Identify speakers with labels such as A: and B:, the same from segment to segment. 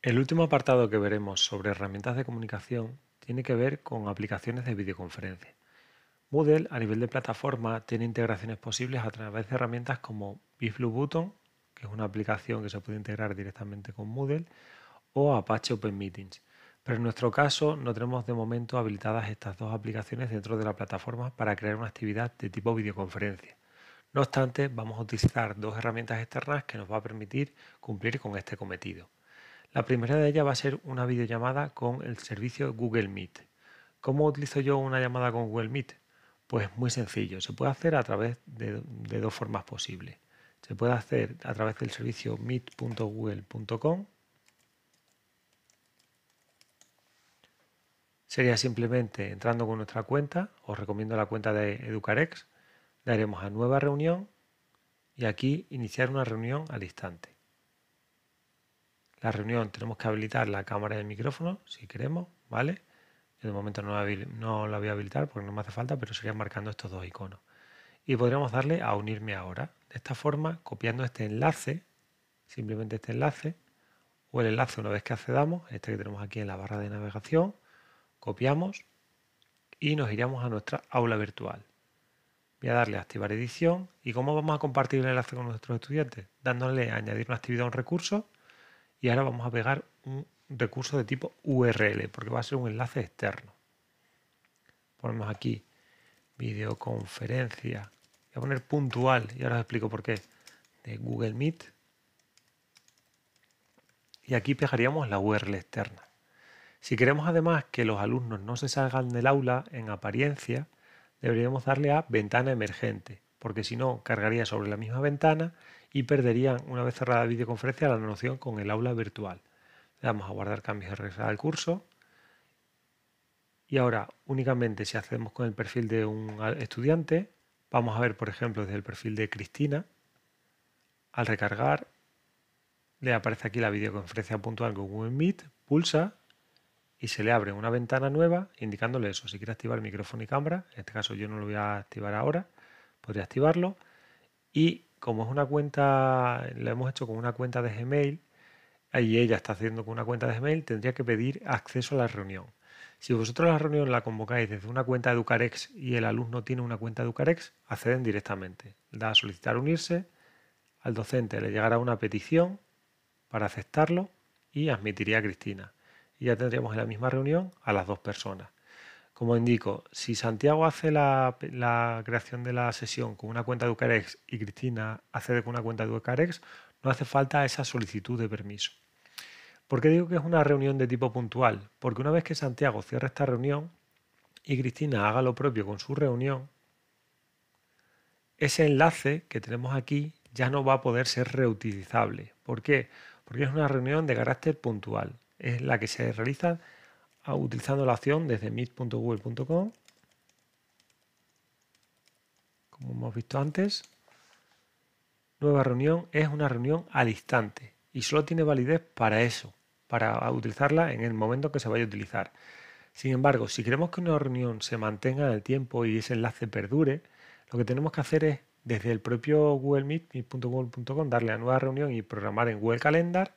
A: El último apartado que veremos sobre herramientas de comunicación tiene que ver con aplicaciones de videoconferencia. Moodle a nivel de plataforma tiene integraciones posibles a través de herramientas como Button, que es una aplicación que se puede integrar directamente con Moodle, o Apache Open Meetings. Pero en nuestro caso no tenemos de momento habilitadas estas dos aplicaciones dentro de la plataforma para crear una actividad de tipo videoconferencia. No obstante, vamos a utilizar dos herramientas externas que nos va a permitir cumplir con este cometido. La primera de ellas va a ser una videollamada con el servicio Google Meet. ¿Cómo utilizo yo una llamada con Google Meet? Pues muy sencillo, se puede hacer a través de, dos formas posibles. Se puede hacer a través del servicio meet.google.com. Sería simplemente entrando con nuestra cuenta, os recomiendo la cuenta de Educarex, daremos a nueva reunión y aquí iniciar una reunión al instante la reunión tenemos que habilitar la cámara y el micrófono, si queremos, ¿vale? en de momento no la, voy a habilitar porque no me hace falta, pero sería marcando estos dos iconos. Y podríamos darle a unirme ahora. De esta forma, copiando este enlace, simplemente este enlace, o el enlace una vez que accedamos, este que tenemos aquí en la barra de navegación, copiamos y nos iríamos a nuestra aula virtual. Voy a darle a activar edición y cómo vamos a compartir el enlace con nuestros estudiantes, dándole a añadir una actividad a un recurso y ahora vamos a pegar un recurso de tipo URL porque va a ser un enlace externo. Ponemos aquí videoconferencia. Voy a poner puntual y ahora os explico por qué. De Google Meet. Y aquí pegaríamos la URL externa. Si queremos además que los alumnos no se salgan del aula en apariencia, deberíamos darle a ventana emergente, porque si no, cargaría sobre la misma ventana y perderían, una vez cerrada la videoconferencia, la noción con el aula virtual. Le damos a guardar cambios y regresar al curso. Y ahora, únicamente si hacemos con el perfil de un estudiante, vamos a ver, por ejemplo, desde el perfil de Cristina, al recargar, le aparece aquí la videoconferencia puntual con Google Meet, pulsa y se le abre una ventana nueva indicándole eso. Si quiere activar micrófono y cámara, en este caso yo no lo voy a activar ahora, podría activarlo. Y como es una cuenta, la hemos hecho con una cuenta de Gmail y ella está haciendo con una cuenta de Gmail, tendría que pedir acceso a la reunión. Si vosotros la reunión la convocáis desde una cuenta de Educarex y el alumno tiene una cuenta de Educarex, acceden directamente. Da a solicitar unirse, al docente le llegará una petición para aceptarlo y admitiría a Cristina. Y ya tendríamos en la misma reunión a las dos personas. Como indico, si Santiago hace la, creación de la sesión con una cuenta de Ucarex y Cristina accede con una cuenta de Ucarex, no hace falta esa solicitud de permiso. ¿Por qué digo que es una reunión de tipo puntual? Porque una vez que Santiago cierra esta reunión y Cristina haga lo propio con su reunión, ese enlace que tenemos aquí ya no va a poder ser reutilizable. ¿Por qué? Porque es una reunión de carácter puntual. Es la que se realiza utilizando la acción desde meet.google.com, como hemos visto antes. Nueva reunión es una reunión al instante y solo tiene validez para eso, para utilizarla en el momento que se vaya a utilizar. Sin embargo, si queremos que una reunión se mantenga en el tiempo y ese enlace perdure, lo que tenemos que hacer es desde el propio Google Meet, meet.google.com, darle a nueva reunión y programar en Google Calendar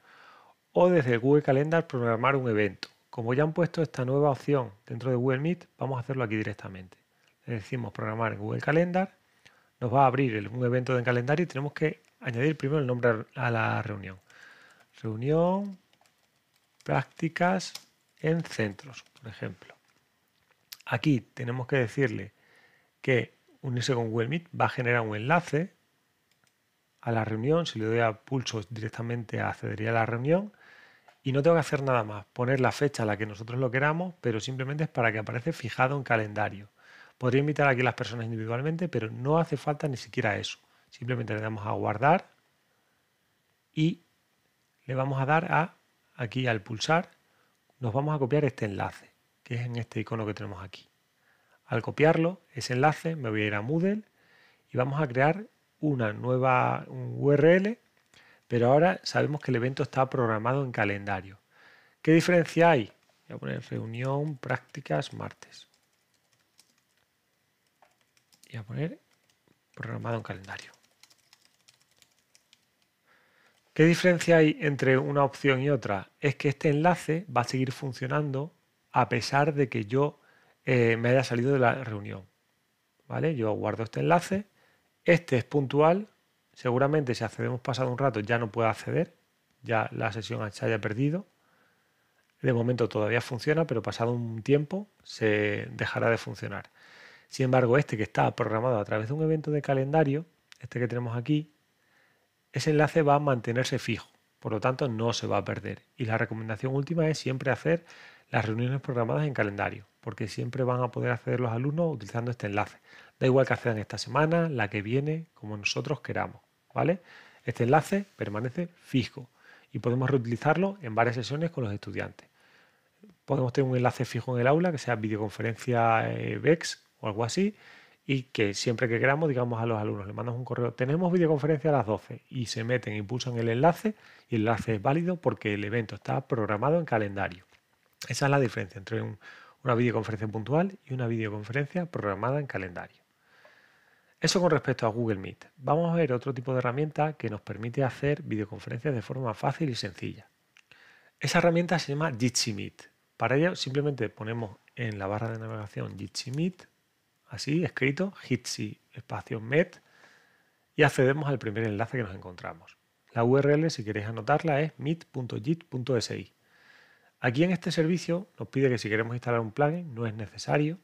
A: o desde Google Calendar programar un evento. Como ya han puesto esta nueva opción dentro de Google Meet, vamos a hacerlo aquí directamente. Le decimos programar en Google Calendar, nos va a abrir un evento en calendario y tenemos que añadir primero el nombre a la reunión. Reunión, prácticas en centros, por ejemplo. Aquí tenemos que decirle que unirse con Google Meet va a generar un enlace a la reunión. Si le doy a pulso directamente accedería a la reunión y no tengo que hacer nada más, poner la fecha a la que nosotros lo queramos, pero simplemente es para que aparece fijado en calendario. Podría invitar aquí a las personas individualmente, pero no hace falta ni siquiera eso. Simplemente le damos a guardar y le vamos a dar a, aquí al pulsar, nos vamos a copiar este enlace, que es en este icono que tenemos aquí. Al copiarlo, ese enlace, me voy a ir a Moodle y vamos a crear una nueva URL pero ahora sabemos que el evento está programado en calendario. ¿Qué diferencia hay? Voy a poner reunión, prácticas, martes. Y a poner programado en calendario. ¿Qué diferencia hay entre una opción y otra? Es que este enlace va a seguir funcionando a pesar de que yo eh, me haya salido de la reunión. ¿Vale? Yo guardo este enlace, este es puntual Seguramente si accedemos pasado un rato ya no pueda acceder, ya la sesión H haya perdido. De momento todavía funciona, pero pasado un tiempo se dejará de funcionar. Sin embargo, este que está programado a través de un evento de calendario, este que tenemos aquí, ese enlace va a mantenerse fijo, por lo tanto no se va a perder. Y la recomendación última es siempre hacer las reuniones programadas en calendario, porque siempre van a poder acceder los alumnos utilizando este enlace. Da igual que accedan esta semana, la que viene, como nosotros queramos. ¿vale? Este enlace permanece fijo y podemos reutilizarlo en varias sesiones con los estudiantes. Podemos tener un enlace fijo en el aula que sea videoconferencia eh, VEX o algo así y que siempre que queramos digamos a los alumnos, le mandamos un correo, tenemos videoconferencia a las 12 y se meten y e pulsan el enlace y el enlace es válido porque el evento está programado en calendario. Esa es la diferencia entre una videoconferencia puntual y una videoconferencia programada en calendario. Eso con respecto a Google Meet. Vamos a ver otro tipo de herramienta que nos permite hacer videoconferencias de forma fácil y sencilla. Esa herramienta se llama Jitsi Meet. Para ello simplemente ponemos en la barra de navegación Jitsi Meet, así escrito, Jitsi espacio Meet, y accedemos al primer enlace que nos encontramos. La URL, si queréis anotarla, es meet.jit.si. Aquí en este servicio nos pide que si queremos instalar un plugin, no es necesario,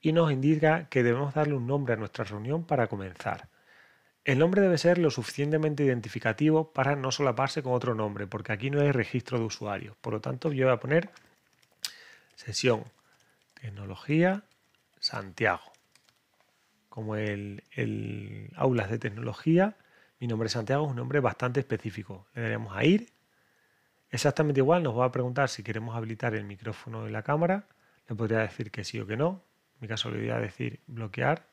A: y nos indica que debemos darle un nombre a nuestra reunión para comenzar. El nombre debe ser lo suficientemente identificativo para no solaparse con otro nombre, porque aquí no hay registro de usuarios. Por lo tanto, yo voy a poner sesión tecnología Santiago. Como el, el aulas de tecnología, mi nombre Santiago es un nombre bastante específico. Le daremos a ir. Exactamente igual, nos va a preguntar si queremos habilitar el micrófono de la cámara. Le podría decir que sí o que no mi caso le voy a decir bloquear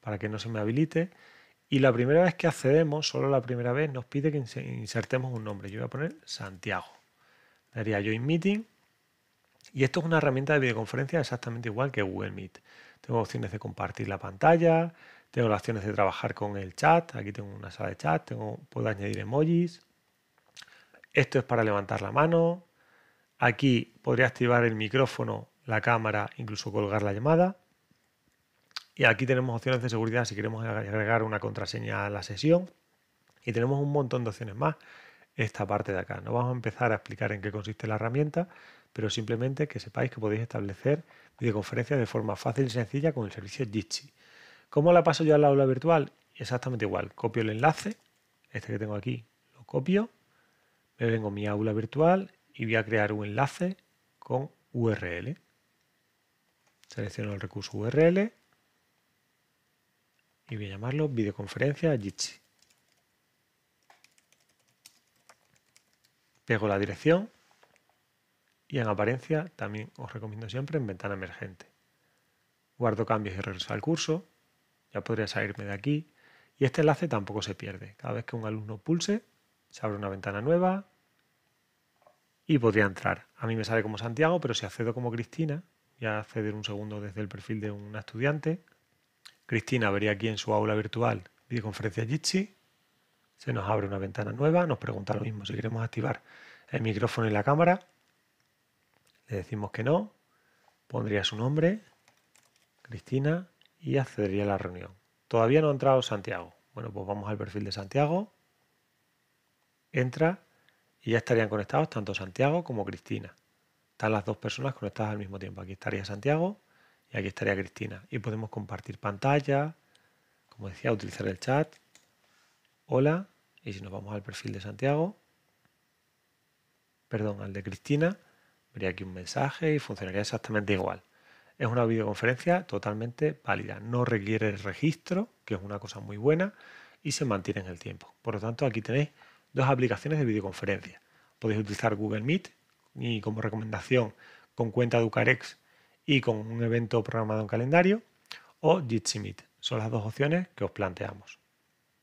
A: para que no se me habilite. Y la primera vez que accedemos, solo la primera vez, nos pide que insertemos un nombre. Yo voy a poner Santiago. Daría Join Meeting. Y esto es una herramienta de videoconferencia exactamente igual que Google Meet. Tengo opciones de compartir la pantalla, tengo las opciones de trabajar con el chat. Aquí tengo una sala de chat, puedo añadir emojis. Esto es para levantar la mano. Aquí podría activar el micrófono la cámara, incluso colgar la llamada. Y aquí tenemos opciones de seguridad si queremos agregar una contraseña a la sesión. Y tenemos un montón de opciones más esta parte de acá. No vamos a empezar a explicar en qué consiste la herramienta, pero simplemente que sepáis que podéis establecer videoconferencias de forma fácil y sencilla con el servicio Jitsi. ¿Cómo la paso yo al aula virtual? Exactamente igual. Copio el enlace, este que tengo aquí, lo copio, me vengo a mi aula virtual y voy a crear un enlace con URL. Selecciono el recurso URL y voy a llamarlo videoconferencia Jitsi. Pego la dirección y en apariencia también os recomiendo siempre en ventana emergente. Guardo cambios y regreso al curso. Ya podría salirme de aquí. Y este enlace tampoco se pierde. Cada vez que un alumno pulse, se abre una ventana nueva y podría entrar. A mí me sale como Santiago, pero si accedo como Cristina, ya acceder un segundo desde el perfil de un estudiante. Cristina vería aquí en su aula virtual videoconferencia Jitsi. Se nos abre una ventana nueva, nos pregunta lo mismo si queremos activar el micrófono y la cámara. Le decimos que no, pondría su nombre, Cristina, y accedería a la reunión. Todavía no ha entrado Santiago. Bueno, pues vamos al perfil de Santiago. Entra y ya estarían conectados tanto Santiago como Cristina están las dos personas conectadas al mismo tiempo. Aquí estaría Santiago y aquí estaría Cristina. Y podemos compartir pantalla, como decía, utilizar el chat. Hola, y si nos vamos al perfil de Santiago, perdón, al de Cristina, vería aquí un mensaje y funcionaría exactamente igual. Es una videoconferencia totalmente válida, no requiere el registro, que es una cosa muy buena, y se mantiene en el tiempo. Por lo tanto, aquí tenéis dos aplicaciones de videoconferencia. Podéis utilizar Google Meet y como recomendación con cuenta Ducarex y con un evento programado en calendario o Jitsi Meet. Son las dos opciones que os planteamos.